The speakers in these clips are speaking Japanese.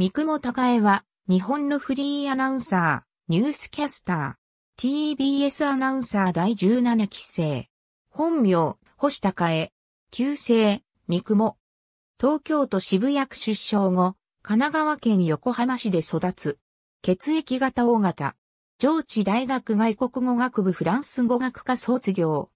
三雲高江は、日本のフリーアナウンサー、ニュースキャスター、TBS アナウンサー第17期生。本名、星高江。旧姓、三雲。東京都渋谷区出生後、神奈川県横浜市で育つ。血液型大型。上智大学外国語学部フランス語学科卒業。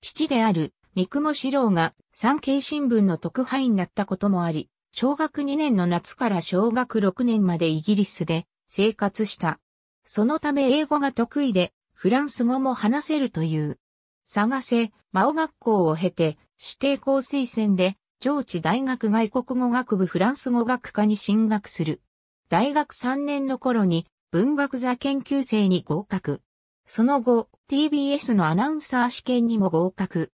父である、三雲史郎が産経新聞の特派員だったこともあり、小学2年の夏から小学6年までイギリスで生活した。そのため英語が得意で、フランス語も話せるという。探せ、魔王学校を経て、指定校推薦で、上智大学外国語学部フランス語学科に進学する。大学3年の頃に文学座研究生に合格。その後、TBS のアナウンサー試験にも合格。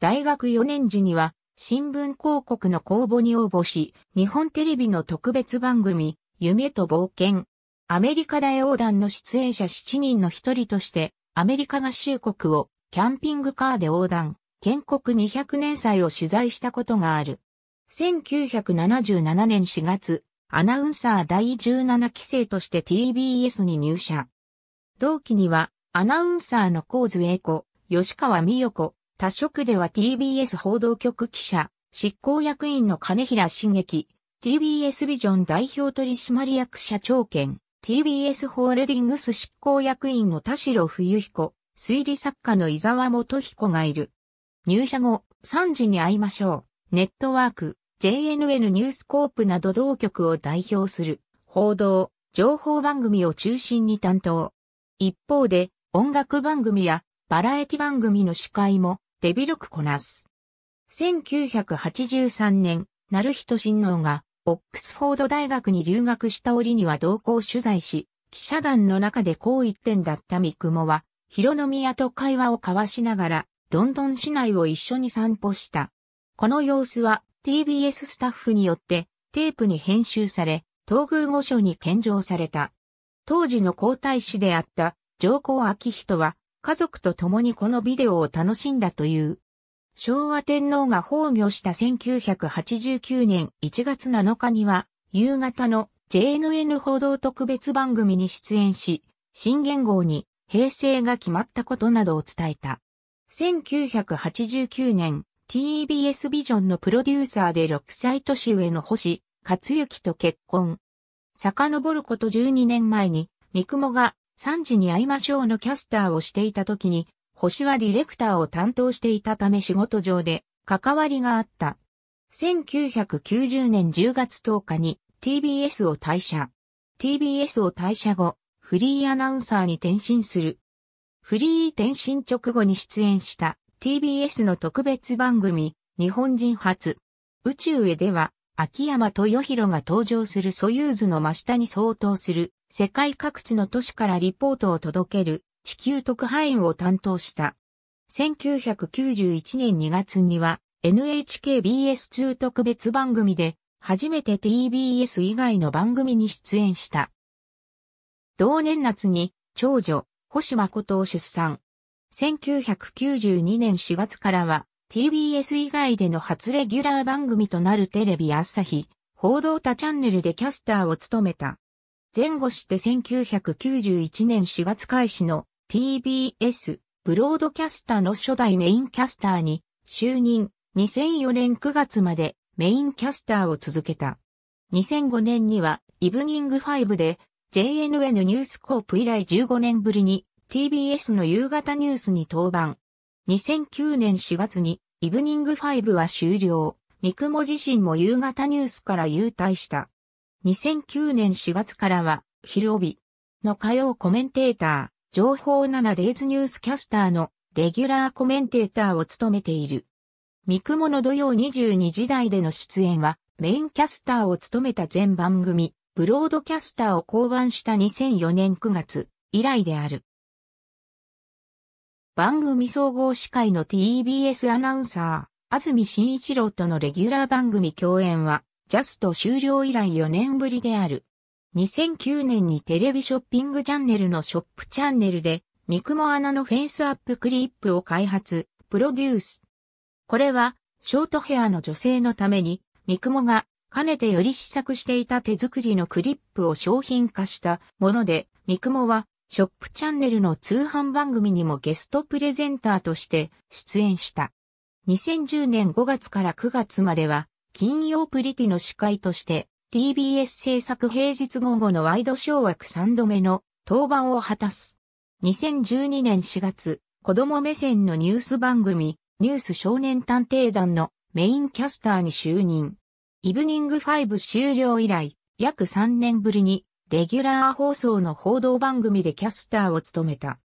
大学4年時には新聞広告の公募に応募し、日本テレビの特別番組、夢と冒険、アメリカ大横断の出演者7人の一人として、アメリカ合衆国をキャンピングカーで横断、建国200年祭を取材したことがある。1977年4月、アナウンサー第17期生として TBS に入社。同期には、アナウンサーの高津栄子、吉川美代子、他職では TBS 報道局記者、執行役員の金平茂樹、TBS ビジョン代表取締役社長兼、TBS ホールディングス執行役員の田代冬彦、推理作家の伊沢元彦がいる。入社後、3時に会いましょう。ネットワーク、JNN ニュースコープなど同局を代表する、報道、情報番組を中心に担当。一方で、音楽番組やバラエティ番組の司会も手広くこなす。1983年、成人新郎が、オックスフォード大学に留学した折には同行取材し、記者団の中でこう一点だった三雲は、広宮と会話を交わしながら、ロンドン市内を一緒に散歩した。この様子は TBS スタッフによってテープに編集され、東宮御所に献上された。当時の皇太子であった上皇明人は家族と共にこのビデオを楽しんだという。昭和天皇が崩御した1989年1月7日には、夕方の JNN 報道特別番組に出演し、新元号に平成が決まったことなどを伝えた。1989年、TBS ビジョンのプロデューサーで6歳年上の星、克幸と結婚。遡ること12年前に、三雲が3時に会いましょうのキャスターをしていた時に、星はディレクターを担当していたため仕事上で関わりがあった。1990年10月10日に TBS を退社。TBS を退社後、フリーアナウンサーに転身する。フリー転身直後に出演した TBS の特別番組、日本人初。宇宙へでは、秋山豊弘が登場するソユーズの真下に相当する世界各地の都市からリポートを届ける地球特派員を担当した。1991年2月には NHKBS2 特別番組で初めて TBS 以外の番組に出演した。同年夏に長女、星誠を出産。1992年4月からは TBS 以外での初レギュラー番組となるテレビ朝日、報道他チャンネルでキャスターを務めた。前後して1991年4月開始の TBS ブロードキャスターの初代メインキャスターに就任2004年9月までメインキャスターを続けた。2005年にはイブニング5で JNN ニュースコープ以来15年ぶりに TBS の夕方ニュースに登板。2009年4月にイブニングファイブは終了。三雲自身も夕方ニュースから勇退した。2009年4月からは、広尾の火曜コメンテーター、情報 7days ニュースキャスターのレギュラーコメンテーターを務めている。三雲の土曜22時台での出演は、メインキャスターを務めた全番組、ブロードキャスターを降板した2004年9月以来である。番組総合司会の TBS アナウンサー、安住紳一郎とのレギュラー番組共演は、ジャスト終了以来4年ぶりである。2009年にテレビショッピングチャンネルのショップチャンネルで、三雲アナのフェイスアップクリップを開発、プロデュース。これは、ショートヘアの女性のために、三雲が、かねてより試作していた手作りのクリップを商品化したもので、三雲は、ショップチャンネルの通販番組にもゲストプレゼンターとして出演した。2010年5月から9月までは、金曜プリティの司会として、TBS 制作平日午後のワイドショー枠3度目の登板を果たす。2012年4月、子供目線のニュース番組、ニュース少年探偵団のメインキャスターに就任。イブニング5終了以来、約3年ぶりにレギュラー放送の報道番組でキャスターを務めた。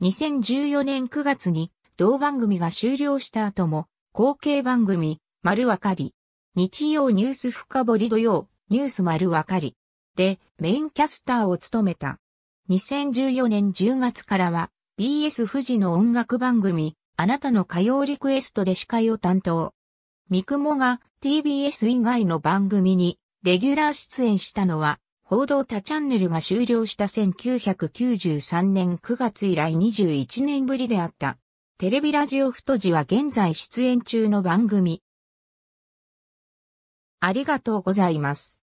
2014年9月に同番組が終了した後も、後継番組、丸わかり。日曜ニュース深掘り土曜、ニュース丸わかり。で、メインキャスターを務めた。2014年10月からは、BS 富士の音楽番組、あなたの歌謡リクエストで司会を担当。三雲が TBS 以外の番組にレギュラー出演したのは報道他チャンネルが終了した1993年9月以来21年ぶりであった。テレビラジオ太字は現在出演中の番組。ありがとうございます。